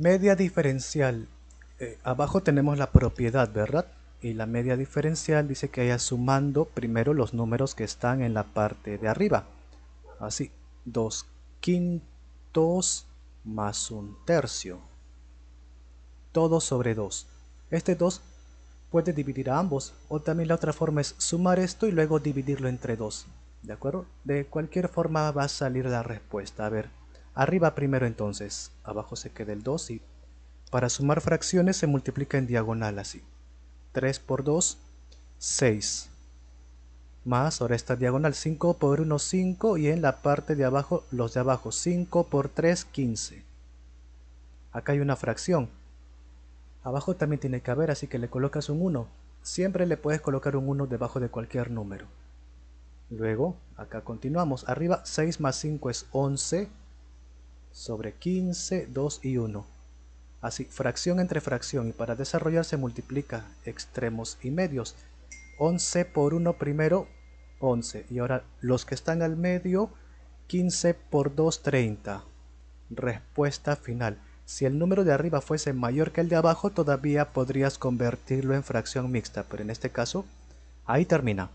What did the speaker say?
Media diferencial. Eh, abajo tenemos la propiedad, ¿verdad? Y la media diferencial dice que haya sumando primero los números que están en la parte de arriba. Así, 2 quintos más un tercio. Todo sobre 2. Este 2 puede dividir a ambos o también la otra forma es sumar esto y luego dividirlo entre 2. ¿De acuerdo? De cualquier forma va a salir la respuesta. A ver, Arriba primero entonces, abajo se queda el 2 y para sumar fracciones se multiplica en diagonal así. 3 por 2, 6. Más, ahora esta diagonal 5 por 1, 5 y en la parte de abajo, los de abajo, 5 por 3, 15. Acá hay una fracción. Abajo también tiene que haber, así que le colocas un 1. Siempre le puedes colocar un 1 debajo de cualquier número. Luego, acá continuamos. Arriba 6 más 5 es 11 sobre 15, 2 y 1. Así, fracción entre fracción y para desarrollar se multiplica extremos y medios. 11 por 1 primero, 11. Y ahora los que están al medio, 15 por 2, 30. Respuesta final. Si el número de arriba fuese mayor que el de abajo, todavía podrías convertirlo en fracción mixta, pero en este caso, ahí termina.